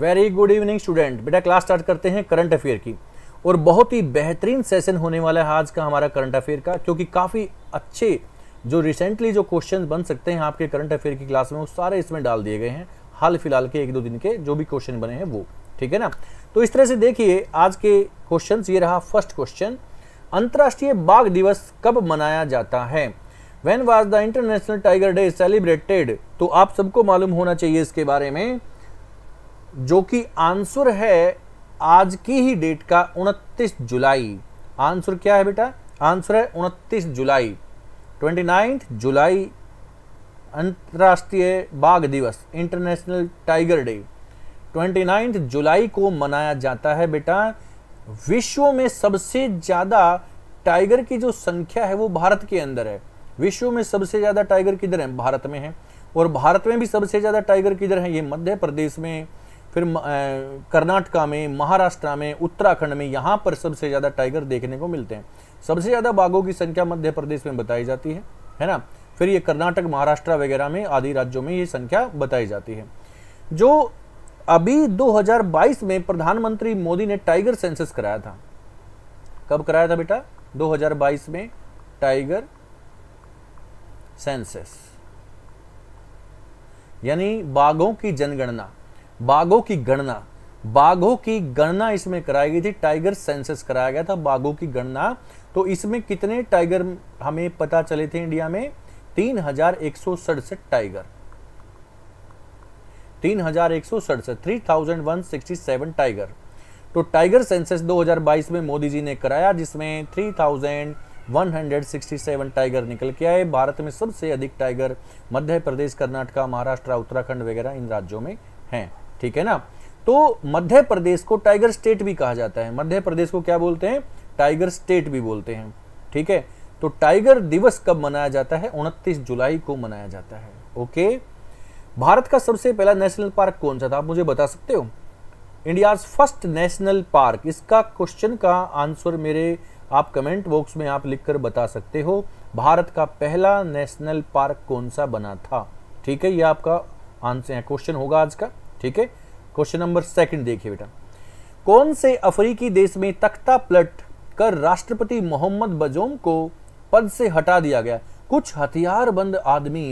very good evening student बेटा class start करते हैं करंट अफेयर की और बहुत ही बेहतरीन सेशन होने वाला है आज का हमारा करंट अफेयर का क्योंकि काफ़ी अच्छे जो रिसेंटली जो क्वेश्चन बन सकते हैं आपके करंट अफेयर की क्लास में वो सारे इसमें डाल दिए गए हैं हाल फिलहाल के एक दो दिन के जो भी क्वेश्चन बने हैं वो ठीक है ना तो इस तरह से देखिए आज के क्वेश्चन ये रहा फर्स्ट क्वेश्चन अंतर्राष्ट्रीय बाघ दिवस कब मनाया जाता है when was the International Tiger Day celebrated तो आप सबको मालूम होना चाहिए इसके बारे में जो कि आंसर है आज की ही डेट का 29 जुलाई आंसर क्या है बेटा आंसर है 29 जुलाई 29 जुलाई अंतर्राष्ट्रीय बाघ दिवस इंटरनेशनल टाइगर डे 29 जुलाई को मनाया जाता है बेटा विश्व में सबसे ज़्यादा टाइगर की जो संख्या है वो भारत के अंदर है विश्व में सबसे ज़्यादा टाइगर किधर है भारत में है और भारत में भी सबसे ज़्यादा टाइगर किधर है ये मध्य प्रदेश में फिर कर्नाटका में महाराष्ट्र में उत्तराखंड में यहाँ पर सबसे ज़्यादा टाइगर देखने को मिलते हैं सबसे ज़्यादा बाघों की संख्या मध्य प्रदेश में बताई जाती है है ना फिर ये कर्नाटक महाराष्ट्र वगैरह में आदि राज्यों में ये संख्या बताई जाती है जो अभी 2022 में प्रधानमंत्री मोदी ने टाइगर सेंसस कराया था कब कराया था बेटा 2022 में टाइगर सेंसस यानी बाघों की जनगणना बाघों की गणना बाघों की गणना इसमें कराई गई थी टाइगर सेंसस कराया गया था बाघों की गणना तो इसमें कितने टाइगर हमें पता चले थे इंडिया में तीन हजार एक सौ सड़सठ टाइगर तीन हजार एक सौ सड़सठ three thousand one sixty seven tiger तो टाइगर सेंसस 2022 में मोदी जी ने कराया जिसमें 3,167 टाइगर निकल के आए भारत में सबसे अधिक टाइगर मध्य प्रदेश कर्नाटका महाराष्ट्र उत्तराखंड वगैरह इन राज्यों में हैं ठीक है ना तो मध्य प्रदेश को टाइगर स्टेट भी कहा जाता है मध्य प्रदेश को क्या बोलते हैं टाइगर स्टेट भी बोलते हैं ठीक है तो टाइगर दिवस कब मनाया जाता है उनतीस जुलाई को मनाया जाता है ओके भारत का सबसे पहला नेशनल पार्क कौन सा था आप मुझे बता सकते हो इंडिया फर्स्ट नेशनल पार्क इसका क्वेश्चन का आंसर मेरे आप कमेंट बॉक्स में आप लिखकर बता सकते हो भारत का पहला नेशनल पार्क कौन सा बना था ठीक है ये आपका आंसर क्वेश्चन होगा आज का ठीक है क्वेश्चन नंबर सेकंड देखिए बेटा कौन से अफ्रीकी देश में तख्ता पलट कर राष्ट्रपति मोहम्मद बजोम को पद से हटा दिया गया कुछ हथियारबंद आदमी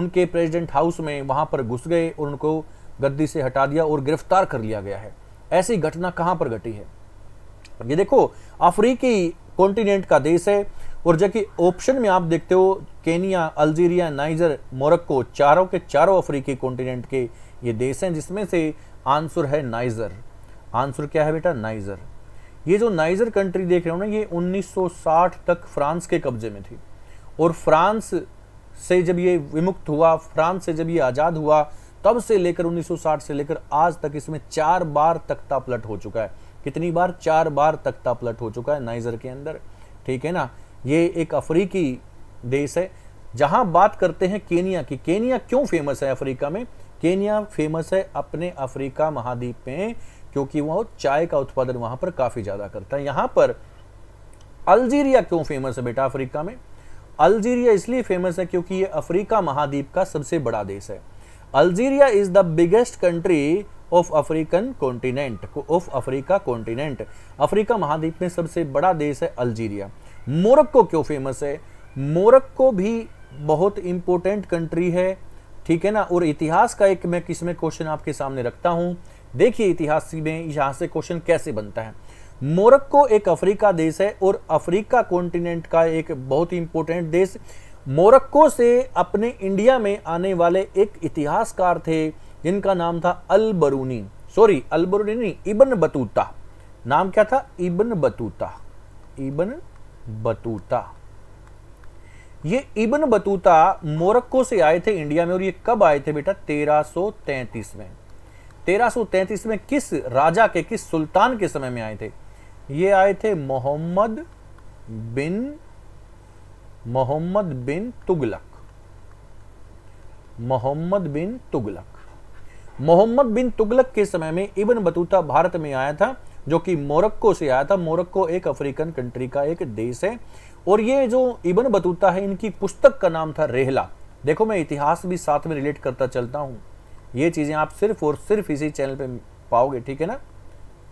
उनके प्रेसिडेंट हाउस में वहां पर घुस गए और उनको गद्दी से हटा दिया और गिरफ्तार कर लिया गया है ऐसी घटना कहां पर घटी है ये देखो अफ्रीकी कॉन्टिनेंट का देश है और जबकि ऑप्शन में आप देखते हो केनिया अल्जीरिया नाइजर मोरक्को चारों के चारों अफ्रीकी कॉन्टिनेंट के ये देश हैं जिसमें से आंसर है नाइजर आंसर क्या है बेटा नाइजर ये जो नाइजर कंट्री देख रहे हो ना ये 1960 तक फ्रांस के कब्जे में थी और फ्रांस से जब ये विमुक्त हुआ फ्रांस से जब ये आज़ाद हुआ तब से लेकर 1960 से लेकर आज तक इसमें चार बार तख्ता पलट हो चुका है कितनी बार चार बार तख्ता पलट हो चुका है नाइजर के अंदर ठीक है ना ये एक अफ्रीकी देश है जहां बात करते हैं केनिया की केनिया क्यों फेमस है अफ्रीका में केनिया फेमस है अपने अफ्रीका महाद्वीप में क्योंकि वह चाय का उत्पादन वहां पर काफ़ी ज़्यादा करता है यहां पर अल्जीरिया क्यों फेमस है बेटा अफ्रीका में अल्जीरिया इसलिए फेमस है क्योंकि यह अफ्रीका महाद्वीप का सबसे बड़ा देश है Algeria is the biggest country of African continent of Africa continent Africa महाद्वीप में सबसे बड़ा देश है अल्जीरिया मोरक्को क्यों फेमस है मोरक्को भी बहुत इंपॉर्टेंट कंट्री है ठीक है ना और इतिहास का एक मैं किसमें क्वेश्चन आपके सामने रखता हूँ देखिए इतिहास में यहाँ से क्वेश्चन कैसे बनता है मोरक्को एक अफ्रीका देश है और अफ्रीका कॉन्टिनेंट का एक बहुत ही इंपॉर्टेंट देश मोरक्को से अपने इंडिया में आने वाले एक इतिहासकार थे जिनका नाम था अल बरूनी सॉरी अल बरूनी नहीं इबन बतूता नाम क्या था इबन बतूता इबन बतूता ये इबन बतूता मोरक्को से आए थे इंडिया में और ये कब आए थे बेटा 1333 में 1333 में किस राजा के किस सुल्तान के समय में आए थे ये आए थे मोहम्मद बिन मोहम्मद बिन तुगलक मोहम्मद बिन तुगलक मोहम्मद बिन तुगलक के समय में इबन बतूता भारत में आया था जो कि मोरक्को से आया था मोरक्को एक अफ्रीकन कंट्री का एक देश है और ये जो इबन बतूता है इनकी पुस्तक का नाम था रेहला देखो मैं इतिहास भी साथ में रिलेट करता चलता हूँ ये चीज़ें आप सिर्फ और सिर्फ इसी चैनल पे पाओगे ठीक है ना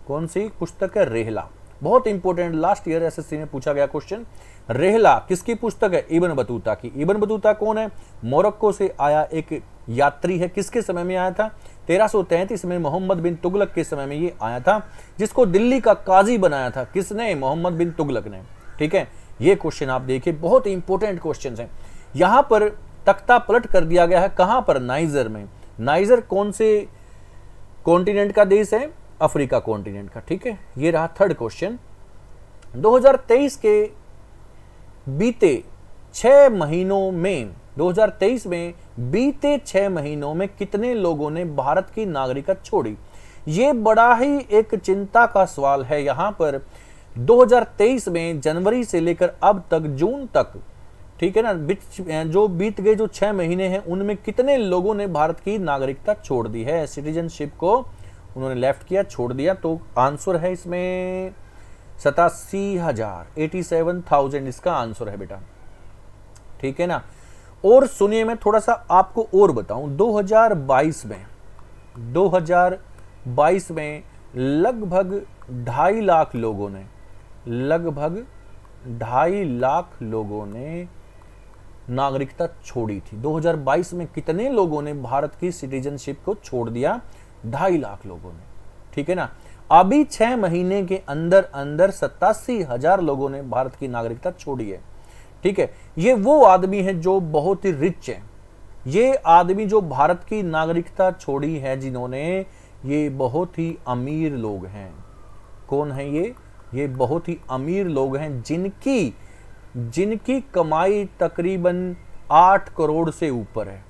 कौन सी पुस्तक है रेहला बहुत इंपॉर्टेंट लास्ट ईयर एसएससी में पूछा गया क्वेश्चन रेहला किसकी पुस्तक है इबन बतूता की इबन बतूता कौन है मोरक्को से आया एक यात्री है किसके समय में आया था तेरह में मोहम्मद बिन तुगलक के समय में ये आया था जिसको दिल्ली का काजी बनाया था किसने मोहम्मद बिन तुगलक ने ठीक है ये क्वेश्चन आप देखिए बहुत इंपॉर्टेंट क्वेश्चन हैं यहाँ पर तख्ता पलट कर दिया गया है कहाँ पर नाइजर में नाइजर कौन से कॉन्टिनेंट का देश है अफ्रीका कॉन्टिनेंट का ठीक है ये रहा थर्ड क्वेश्चन 2023 के बीते छ महीनों में 2023 में बीते छह महीनों में कितने लोगों ने भारत की नागरिकता छोड़ी ये बड़ा ही एक चिंता का सवाल है यहां पर 2023 में जनवरी से लेकर अब तक जून तक ठीक है ना बीच जो बीत गए जो छह महीने हैं उनमें कितने लोगों ने भारत की नागरिकता छोड़ दी है सिटीजनशिप को उन्होंने लेफ्ट किया छोड़ दिया तो आंसर है इसमें सतासी हजार एटी सेवन थाउजेंड इसका आंसर है बेटा ठीक है ना और सुनिए मैं थोड़ा सा आपको और बताऊं 2022 में 2022 में लगभग ढाई लाख लोगों ने लगभग ढाई लाख लोगों ने नागरिकता छोड़ी थी 2022 में कितने लोगों ने भारत की सिटीजनशिप को छोड़ दिया ढाई लाख लोगों ने ठीक है ना अभी छह महीने के अंदर अंदर सत्तासी हजार लोगों ने भारत की नागरिकता छोड़ी है ठीक है ये वो आदमी है जो बहुत ही रिच है ये आदमी जो भारत की नागरिकता छोड़ी है जिन्होंने ये बहुत ही अमीर लोग हैं कौन है ये ये बहुत ही अमीर लोग हैं जिनकी जिनकी कमाई तकरीबन आठ करोड़ से ऊपर है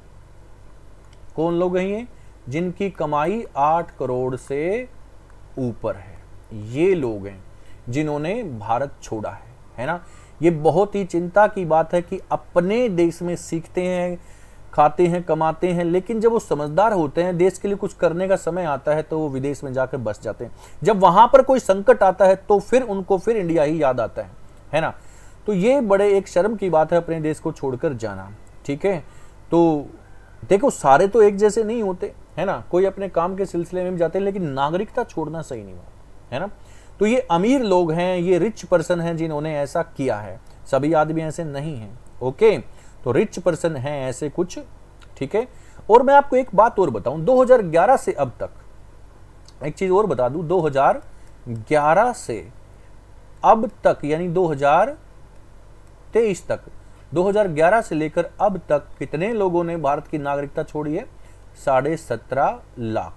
कौन लोग हैं ये जिनकी कमाई आठ करोड़ से ऊपर है ये लोग हैं जिन्होंने भारत छोड़ा है है ना ये बहुत ही चिंता की बात है कि अपने देश में सीखते हैं खाते हैं कमाते हैं लेकिन जब वो समझदार होते हैं देश के लिए कुछ करने का समय आता है तो वो विदेश में जाकर बस जाते हैं जब वहां पर कोई संकट आता है तो फिर उनको फिर इंडिया ही याद आता है है ना तो ये बड़े एक शर्म की बात है अपने देश को छोड़कर जाना ठीक है तो देखो सारे तो एक जैसे नहीं होते है ना कोई अपने काम के सिलसिले में भी जाते हैं लेकिन नागरिकता छोड़ना सही नहीं हुआ है ना तो ये अमीर लोग हैं ये रिच पर्सन हैं जिन्होंने ऐसा किया है सभी आदमी ऐसे नहीं हैं ओके तो रिच पर्सन हैं ऐसे कुछ ठीक है और मैं आपको एक बात और बताऊं 2011 से अब तक एक चीज और बता दूं 2011 से अब तक यानी 2023 तक 2011 से लेकर अब तक कितने लोगों ने भारत की नागरिकता छोड़ी है साढ़े सत्रह लाख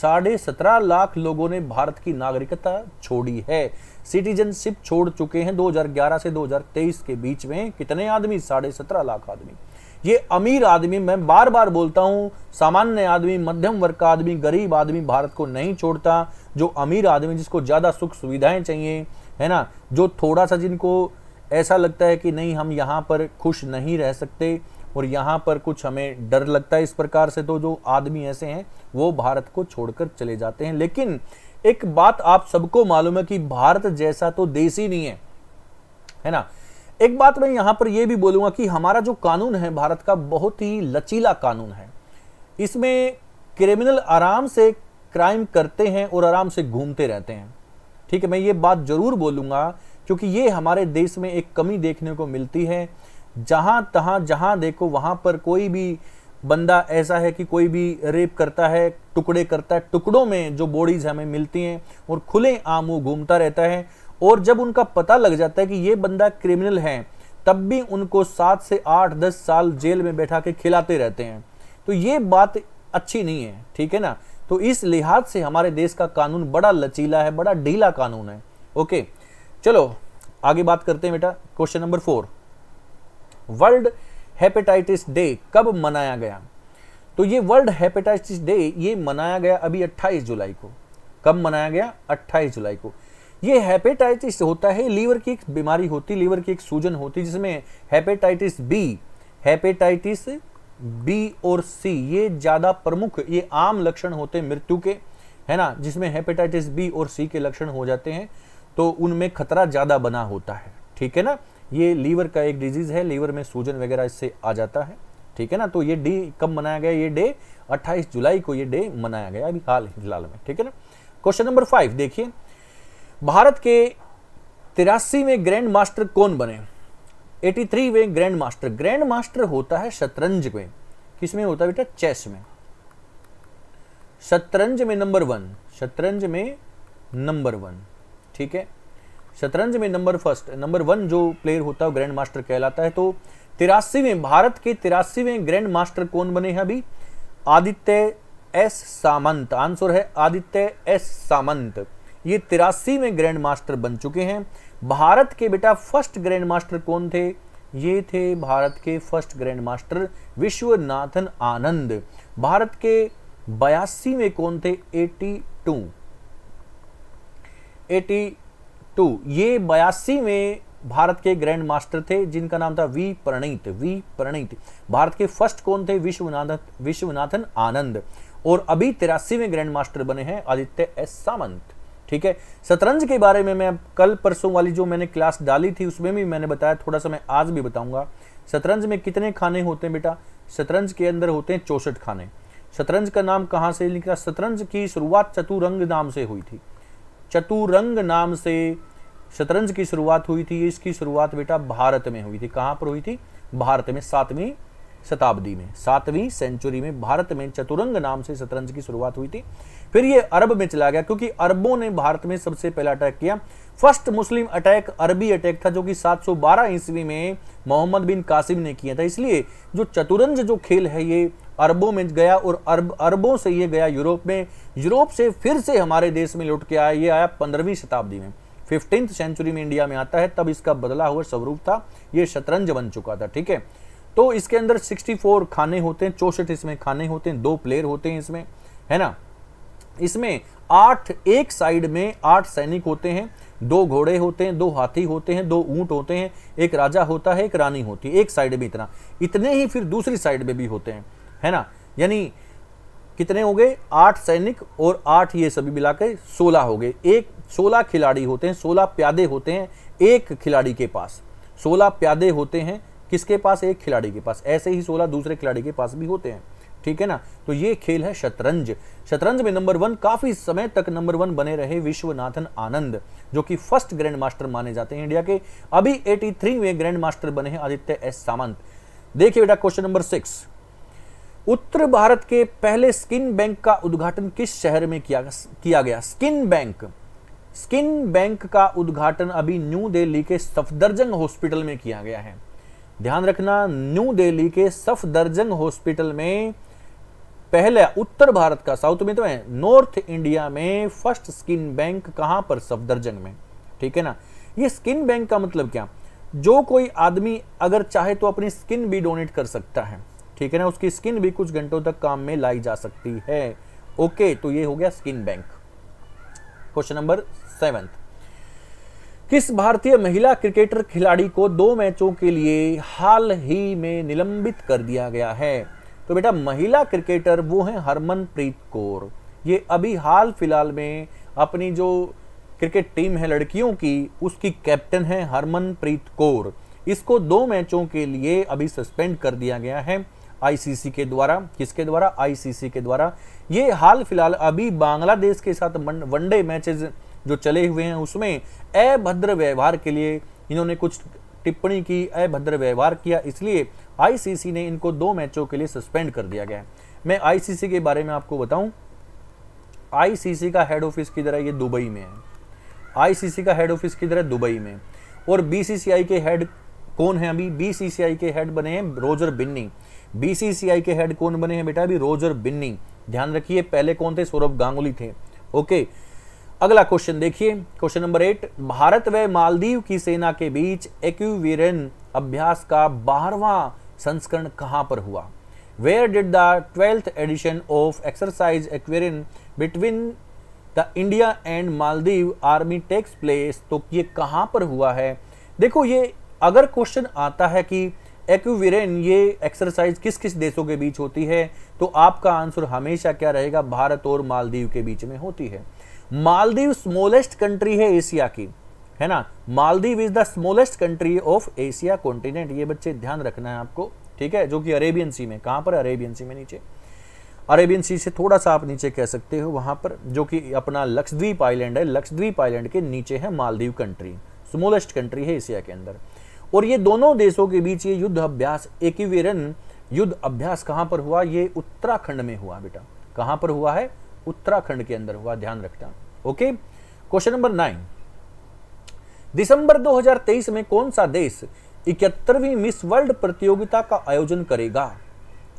साढ़े सत्रह लाख लोगों ने भारत की नागरिकता छोड़ी है सिटीजनशिप छोड़ चुके हैं 2011 से 2023 के बीच में कितने आदमी साढ़े सत्रह लाख आदमी ये अमीर आदमी मैं बार बार बोलता हूँ सामान्य आदमी मध्यम वर्ग का आदमी गरीब आदमी भारत को नहीं छोड़ता जो अमीर आदमी जिसको ज़्यादा सुख सुविधाएं चाहिए है ना जो थोड़ा सा जिनको ऐसा लगता है कि नहीं हम यहाँ पर खुश नहीं रह सकते और यहाँ पर कुछ हमें डर लगता है इस प्रकार से तो जो आदमी ऐसे हैं वो भारत को छोड़कर चले जाते हैं लेकिन एक बात आप सबको मालूम है कि भारत जैसा तो देश ही नहीं है है ना एक बात मैं यहां पर यह भी बोलूंगा कि हमारा जो कानून है भारत का बहुत ही लचीला कानून है इसमें क्रिमिनल आराम से क्राइम करते हैं और आराम से घूमते रहते हैं ठीक है मैं ये बात जरूर बोलूंगा क्योंकि ये हमारे देश में एक कमी देखने को मिलती है जहां तहां जहां देखो वहां पर कोई भी बंदा ऐसा है कि कोई भी रेप करता है टुकड़े करता है टुकड़ों में जो बॉडीज़ हमें मिलती हैं और खुले आम वो घूमता रहता है और जब उनका पता लग जाता है कि ये बंदा क्रिमिनल है तब भी उनको सात से आठ दस साल जेल में बैठा के खिलाते रहते हैं तो ये बात अच्छी नहीं है ठीक है ना तो इस लिहाज से हमारे देश का कानून बड़ा लचीला है बड़ा ढीला कानून है ओके चलो आगे बात करते हैं बेटा question number four World Hepatitis Day कब मनाया गया तो ये वर्ल्ड हेपेटाइटिस डे ये मनाया गया अभी 28 जुलाई को कब मनाया गया 28 जुलाई को ये हेपेटाइटिस होता है लीवर की एक बीमारी होती लीवर की एक सूजन होती जिसमें हेपेटाइटिस बी हेपेटाइटिस बी और सी ये ज़्यादा प्रमुख ये आम लक्षण होते हैं मृत्यु के है ना जिसमें हेपेटाइटिस बी और सी के लक्षण हो जाते हैं तो उनमें खतरा ज़्यादा बना होता है ठीक है ना ये लीवर का एक डिजीज़ है लीवर में सूजन वगैरह इससे आ जाता है ठीक है ना तो ये डे कब मनाया गया ये डे 28 जुलाई को ये डे मनाया गया अभी हाल फिलहाल में ठीक है ना क्वेश्चन नंबर फाइव देखिए भारत के तिरासी में ग्रैंड मास्टर कौन बने 83 में ग्रैंड मास्टर ग्रैंड मास्टर होता है शतरंज में किसमें होता है बेटा चेस में शतरंज में नंबर वन शतरंज में नंबर वन ठीक है शतरंज में नंबर फर्स्ट नंबर वन जो प्लेयर होता है ग्रैंड मास्टर कहलाता है तो तिरासीवें भारत के तिरासीवें ग्रैंड मास्टर कौन बने हैं अभी आदित्य एस सामंत आंसर है आदित्य एस सामंत ये तिरासीवें ग्रैंड मास्टर बन चुके हैं भारत के बेटा फर्स्ट ग्रैंड मास्टर कौन थे ये थे भारत के first grandmaster Viswanathan Anand Bharat के बयासीवें कौन थे 82 82 टू ये बयासी में भारत के ग्रैंड मास्टर थे जिनका नाम था वी प्रणीत वी प्रणीत भारत के फर्स्ट कौन थे विश्वनाथन विश्वनाथन आनंद और अभी तिरासी में ग्रैंड मास्टर बने हैं आदित्य एस सामंत ठीक है शतरंज के बारे में मैं कल परसों वाली जो मैंने क्लास डाली थी उसमें भी मैंने बताया थोड़ा सा मैं आज भी बताऊंगा शतरंज में कितने खाने होते हैं बेटा शतरंज के अंदर होते हैं चौसठ खाने शतरंज का नाम कहाँ से निकला शतरंज की शुरुआत चतुरंग नाम से हुई थी चतुरंग नाम से शतरंज की शुरुआत हुई थी इसकी शुरुआत बेटा भारत में हुई थी कहां पर हुई थी भारत में सातवीं शताब्दी में सातवीं सेंचुरी में भारत में चतुरंग नाम से शतरंज की शुरुआत हुई थी फिर ये अरब में चला गया क्योंकि अरबों ने भारत में सबसे पहला अटैक किया फर्स्ट मुस्लिम अटैक अरबी अटैक था जो कि 712 ईस्वी में मोहम्मद बिन कासिम ने किया था इसलिए जो चतुरंज जो खेल है ये अरबों में गया और अरब अरबों से ये गया यूरोप में यूरोप से फिर से हमारे देश में लुट के आया ये आया पंद्रहवीं शताब्दी में फिफ्टींथ सेंचुरी में इंडिया में आता है तब इसका बदला हुआ स्वरूप था ये शतरंज बन चुका था ठीक है तो इसके अंदर 64 खाने होते हैं चौसठ इसमें खाने होते हैं दो प्लेयर होते हैं इसमें है ना इसमें आठ एक साइड में आठ सैनिक होते हैं दो घोड़े होते हैं दो हाथी होते हैं दो ऊंट होते हैं एक राजा होता है एक रानी होती है एक साइड में इतना इतने ही फिर दूसरी साइड में भी होते हैं है ना यानी कितने हो गए आठ सैनिक और आठ ये सभी मिला के सोलह हो गए एक सोलह खिलाड़ी होते हैं सोलह प्यादे होते हैं एक खिलाड़ी के पास सोलह प्यादे होते हैं किसके पास एक खिलाड़ी के पास ऐसे ही सोलह दूसरे खिलाड़ी के पास भी होते हैं ठीक है ना तो ये खेल है शतरंज शतरंज में नंबर वन काफी समय तक नंबर वन बने रहे विश्वनाथन आनंद जो कि फर्स्ट ग्रैंड मास्टर माने जाते हैं इंडिया के अभी थ्री में ग्रैंड मास्टर बने हैं आदित्य एस सामंत देखिए बेटा क्वेश्चन नंबर सिक्स उत्तर भारत के पहले स्किन बैंक का उद्घाटन किस शहर में किया किया गया स्किन बैंक स्किन बैंक का उद्घाटन अभी न्यू दिल्ली के सफदरजंग हॉस्पिटल में किया गया है ध्यान रखना न्यू दिल्ली के सफदरजंग हॉस्पिटल में पहला उत्तर भारत का साउथ में तो है नॉर्थ इंडिया में फर्स्ट स्किन बैंक कहां पर सफदरजंग में ठीक है ना ये स्किन बैंक का मतलब क्या जो कोई आदमी अगर चाहे तो अपनी स्किन भी डोनेट कर सकता है ठीक है ना उसकी स्किन भी कुछ घंटों तक काम में लाई जा सकती है ओके तो ये हो गया skin bank question number seven किस भारतीय महिला क्रिकेटर खिलाड़ी को दो मैचों के लिए हाल ही में निलंबित कर दिया गया है तो बेटा महिला क्रिकेटर वो है हरमनप्रीत कौर ये अभी हाल फिलहाल में अपनी जो क्रिकेट टीम है लड़कियों की उसकी कैप्टन है हरमनप्रीत कौर इसको दो मैचों के लिए अभी सस्पेंड कर दिया गया है आईसीसी के द्वारा किसके द्वारा आईसीसी के द्वारा ये हाल फिलहाल अभी बांग्लादेश के साथ वनडे मैचेस जो चले हुए हैं उसमें अभद्र व्यवहार के लिए इन्होंने कुछ टिप्पणी की अभद्र व्यवहार किया इसलिए आईसीसी ने इनको दो मैचों के लिए सस्पेंड कर दिया गया है मैं आईसीसी के बारे में आपको बताऊं आईसीसी का हेड ऑफिस किधर है ये दुबई में है आईसीसी का हेड ऑफिस किधर है दुबई में और बीसीसीआई के हेड कौन है अभी बीसीसीआई के हेड बने हैं रोजर बिन्नी बीसीसीआई के हेड कौन बने हैं बेटा अभी रोजर बिन्नी ध्यान रखिए पहले कौन थे सौरभ गांगुली थे ओके अगला क्वेश्चन देखिए क्वेश्चन नंबर एट भारत व मालदीव की सेना के बीच एक्यूवीरन अभ्यास का बारहवा संस्करण कहां पर हुआ where did the twelfth edition of exercise Ekuverin between the India and Maldives army takes place तो ये कहां पर हुआ है देखो ये अगर क्वेश्चन आता है कि एक्यूवेरेन ये एक्सरसाइज किस किस देशों के बीच होती है तो आपका आंसर हमेशा क्या रहेगा भारत और मालदीव के बीच में होती है मालदीव स्मॉलेस्ट कंट्री है एशिया की है ना Maldives is the smallest country of Asia continent ये बच्चे ध्यान रखना है आपको ठीक है जो कि अरेबियन सी में कहां पर अरेबियन सी में नीचे अरेबियन सी से थोड़ा सा आप नीचे कह सकते हो वहां पर जो कि अपना लक्षद्वीप आइलैंड है लक्षद्वीप आइलैंड के नीचे है मालदीव कंट्री स्मॉलेस्ट कंट्री है एशिया के अंदर और ये दोनों देशों के बीच ये युद्ध अभ्यास एक युद्ध अभ्यास कहां पर हुआ ये उत्तराखंड में हुआ बेटा कहां पर हुआ है उत्तराखंड के अंदर हुआ ध्यान रखना ओके क्वेश्चन नंबर नाइन दिसंबर 2023 में कौन सा देश इकहत्तरवीं मिस वर्ल्ड प्रतियोगिता का आयोजन करेगा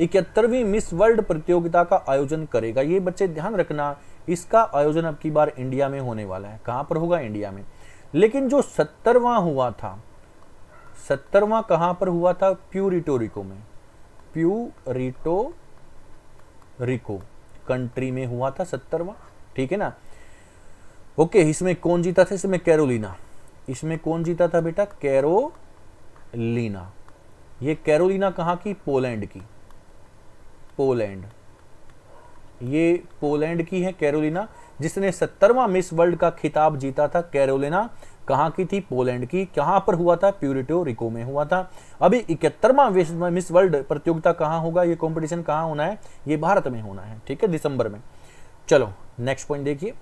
इकहत्तरवीं मिस वर्ल्ड प्रतियोगिता का आयोजन करेगा ये बच्चे ध्यान रखना इसका आयोजन अब की बार इंडिया में होने वाला है कहां पर होगा इंडिया में लेकिन जो सत्तरवा हुआ था सत्तरवा कहां पर हुआ था प्यूरिटोरिको में प्यूरिटो रिको कंट्री में हुआ था सत्तरवा ठीक है ना ओके इसमें कौन जीता था इसमें कैरोलिना इसमें कौन जीता था बेटा कैरोलिना ये कैरोलिना कहां की पोलैंड की पोलैंड ये पोलैंड की है कैरोलिना जिसने सत्तरवा मिस वर्ल्ड का खिताब जीता था कैरोलिना कहाँ की थी पोलैंड की कहाँ पर हुआ था प्यूरिटो रिको में हुआ था अभी इकहत्तरवा मिस वर्ल्ड प्रतियोगिता कहाँ होगा ये कॉम्पिटिशन कहाँ होना है ये भारत में होना है ठीक है दिसंबर में चलो नेक्स्ट पॉइंट देखिए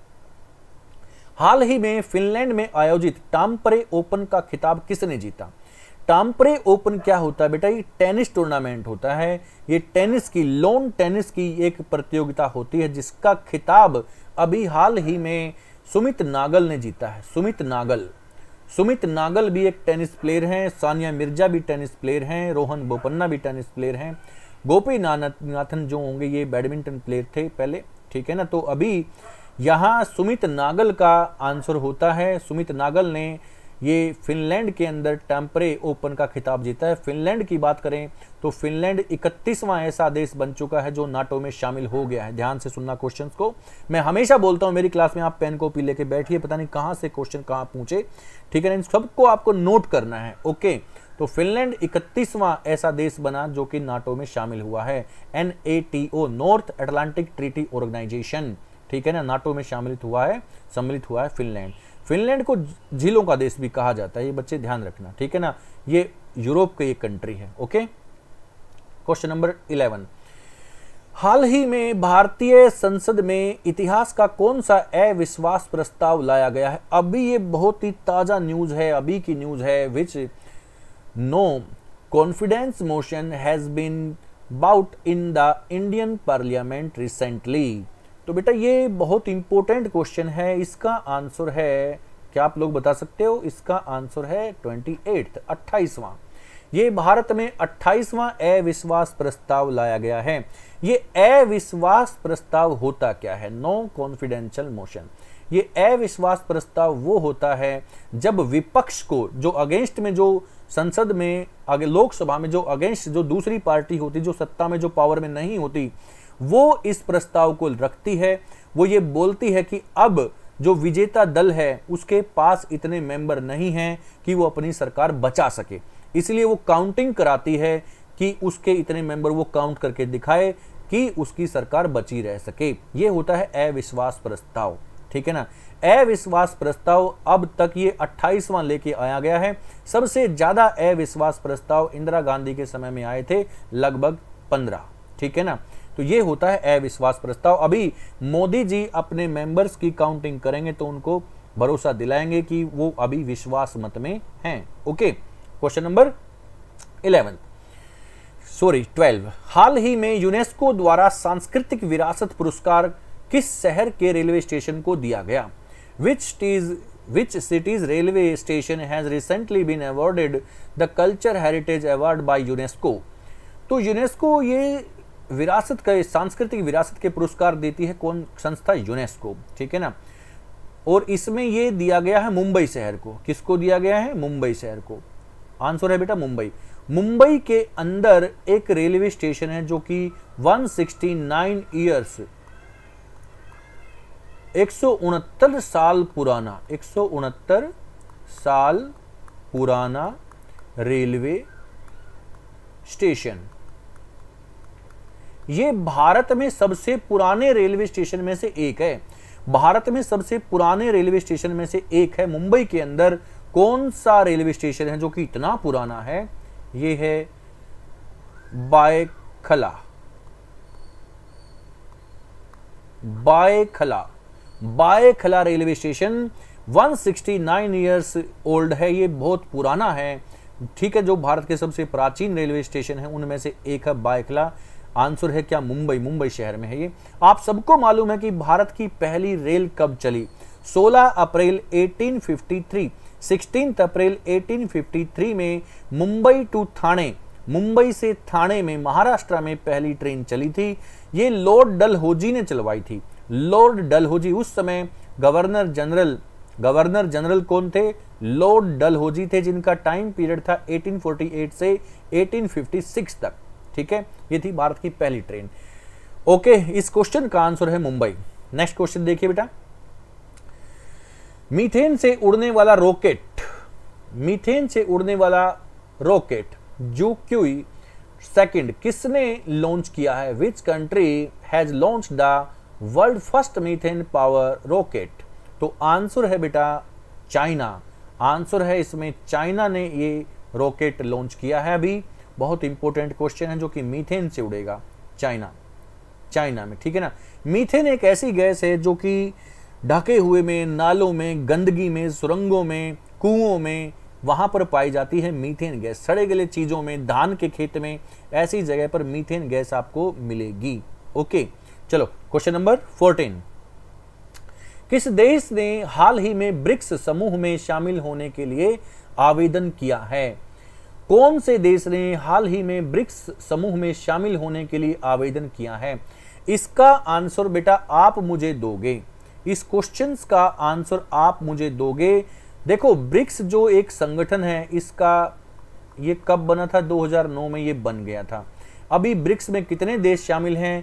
हाल ही में फिनलैंड में आयोजित टाम्परे ओपन का खिताब किसने जीता टाम्परे ओपन क्या होता है बेटा ये टेनिस टूर्नामेंट होता है ये टेनिस की लोन टेनिस की एक प्रतियोगिता होती है जिसका खिताब अभी हाल ही में सुमित नागल ने जीता है सुमित नागल सुमित नागल भी एक टेनिस प्लेयर हैं सानिया मिर्जा भी टेनिस प्लेयर हैं रोहन बोपन्ना भी टेनिस प्लेयर हैं गोपी नाथन जो होंगे ये बैडमिंटन प्लेयर थे पहले ठीक है ना तो अभी यहाँ सुमित नागल का आंसर होता है सुमित नागल ने ये फिनलैंड के अंदर टेम्परे ओपन का खिताब जीता है फिनलैंड की बात करें तो फिनलैंड इकतीसवां ऐसा देश बन चुका है जो नाटो में शामिल हो गया है ध्यान से सुनना क्वेश्चन को मैं हमेशा बोलता हूं मेरी क्लास में आप पेन कॉपी लेके बैठिए पता नहीं कहां से क्वेश्चन कहां पूछे ठीक है इन सबको आपको नोट करना है ओके तो फिनलैंड इकतीसवां ऐसा देश बना जो कि नाटो में शामिल हुआ है an North Atlantic Treaty Organization ठीक है ना नाटो में शामिल हुआ है सम्मिलित हुआ है फिनलैंड फिनलैंड को झीलों का देश भी कहा जाता है ये बच्चे ध्यान रखना ठीक है ना ये यूरोप की एक कंट्री है ओके क्वेश्चन नंबर इलेवन हाल ही में भारतीय संसद में इतिहास का कौन सा अविश्वास प्रस्ताव लाया गया है अभी ये बहुत ही ताज़ा न्यूज़ है अभी की न्यूज़ है which no confidence motion has been brought in the Indian parliament recently तो बेटा ये बहुत इंपॉर्टेंट क्वेश्चन है इसका आंसर है क्या आप लोग बता सकते हो इसका आंसर है ट्वेंटी एट्थ अट्ठाईसवां ये भारत में 28वां अविश्वास प्रस्ताव लाया गया है ये अविश्वास प्रस्ताव होता क्या है नो कॉन्फिडेंशियल मोशन ये अविश्वास प्रस्ताव वो होता है जब विपक्ष को जो अगेंस्ट में जो संसद में आगे लोकसभा में जो अगेंस्ट जो दूसरी पार्टी होती जो सत्ता में जो पावर में नहीं होती वो इस प्रस्ताव को रखती है वो ये बोलती है कि अब जो विजेता दल है उसके पास इतने मेंबर नहीं हैं कि वो अपनी सरकार बचा सके इसलिए वो काउंटिंग कराती है कि उसके इतने मेंबर वो काउंट करके दिखाए कि उसकी सरकार बची रह सके ये होता है अविश्वास प्रस्ताव ठीक है ना अविश्वास प्रस्ताव अब तक ये 28वां लेके आया गया है सबसे ज्यादा अविश्वास प्रस्ताव इंदिरा गांधी के समय में आए थे लगभग 15 ठीक है ना तो ये होता है अविश्वास प्रस्ताव अभी मोदी जी अपने मेंबर्स की काउंटिंग करेंगे तो उनको भरोसा दिलाएंगे कि वो अभी विश्वास मत में हैं okay question number eleven sorry twelve हाल ही में यूनेस्को द्वारा सांस्कृतिक विरासत पुरस्कार किस शहर के रेलवे स्टेशन को दिया गया which cities which cities railway station has recently been awarded the culture heritage award by UNESCO तो यूनेस्को ये विरासत का सांस्कृतिक विरासत के पुरस्कार देती है कौन संस्था यूनेस्को ठीक है ना और इसमें ये दिया गया है मुंबई शहर को किसको दिया गया है मुंबई शहर को आंसर है बेटा मुंबई मुंबई के अंदर एक रेलवे स्टेशन है जो कि 169 ईयर्स एक साल पुराना एक साल पुराना रेलवे स्टेशन ये भारत में सबसे पुराने रेलवे स्टेशन में से एक है भारत में सबसे पुराने रेलवे स्टेशन में से एक है मुंबई के अंदर कौन सा रेलवे स्टेशन है जो कि इतना पुराना है ये है Byculla Byculla Byculla railway station 169 years old है ये बहुत पुराना है ठीक है जो भारत के सबसे प्राचीन रेलवे स्टेशन है उनमें से एक है बायखला आंसर है क्या मुंबई मुंबई शहर में है ये आप सबको मालूम है कि भारत की पहली रेल कब चली 16 अप्रैल 1853 16 अप्रैल 1853 में मुंबई टू थाने मुंबई से थाने में महाराष्ट्र में पहली ट्रेन चली थी ये लॉर्ड डलहोजी ने चलवाई थी लॉर्ड डलहोजी उस समय गवर्नर जनरल गवर्नर जनरल कौन थे लॉर्ड डलहोजी थे जिनका टाइम पीरियड था 1848 से 1856 तक ठीक है ये थी भारत की पहली ट्रेन ओके इस क्वेश्चन का आंसर है मुंबई नेक्स्ट क्वेश्चन देखिए बेटा मीथेन से उड़ने वाला रॉकेट मीथेन से उड़ने वाला रॉकेट जो क्यूई सेकंड किसने लॉन्च किया है which country has launch the world first methane power rocket तो आंसर है बेटा चाइना आंसर है इसमें चाइना ने ये रॉकेट लॉन्च किया है अभी बहुत इंपॉर्टेंट क्वेश्चन है जो कि मीथेन से उड़ेगा चाइना चाइना में ठीक है ना मीथेन एक ऐसी गैस है जो कि ढके हुए में नालों में गंदगी में सुरंगों में कुओं में वहाँ पर पाई जाती है मीथेन गैस सड़े गले चीज़ों में धान के खेत में ऐसी जगह पर मीथेन गैस आपको मिलेगी ओके चलो क्वेश्चन नंबर फोर्टीन किस देश ने हाल ही में ब्रिक्स समूह में शामिल होने के लिए आवेदन किया है कौन से देश ने हाल ही में ब्रिक्स समूह में शामिल होने के लिए आवेदन किया है इसका आंसर बेटा आप मुझे दोगे इस क्वेश्चन का आंसर आप मुझे दोगे देखो ब्रिक्स जो एक संगठन है इसका ये कब बना था 2009 में ये बन गया था अभी ब्रिक्स में कितने देश शामिल हैं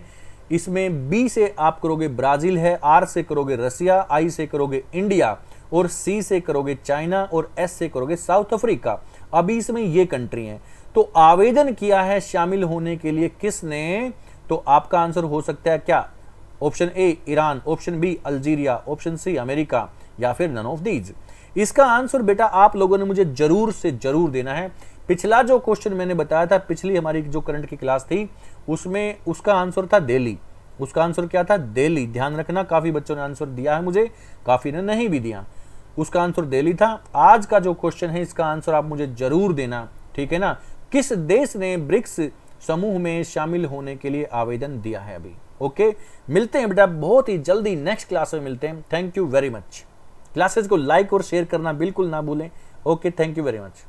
इसमें बी से आप करोगे ब्राजील है आर से करोगे रसिया आई से करोगे इंडिया और सी से करोगे चाइना और एस से करोगे साउथ अफ्रीका अभी इसमें ये कंट्री हैं तो आवेदन किया है शामिल होने के लिए किसने तो आपका आंसर हो सकता है क्या option A Iran option B Algeria option C America या फिर नन ऑफ दीज इसका आंसर बेटा आप लोगों ने मुझे जरूर से जरूर देना है पिछला जो क्वेश्चन मैंने बताया था पिछली हमारी जो करंट की क्लास थी उसमें उसका आंसर था दिल्ली उसका आंसर क्या था दिल्ली ध्यान रखना काफी बच्चों ने आंसर दिया है मुझे काफी ने नहीं भी दिया उसका आंसर दिल्ली था आज का जो क्वेश्चन है इसका आंसर आप मुझे जरूर देना ठीक है ना किस देश ने ब्रिक्स समूह में शामिल होने के लिए आवेदन दिया है अभी ओके मिलते हैं बेटा बहुत ही जल्दी नेक्स्ट क्लास में मिलते हैं thank you very much classes को लाइक और शेयर करना बिल्कुल ना भूलें okay thank you very much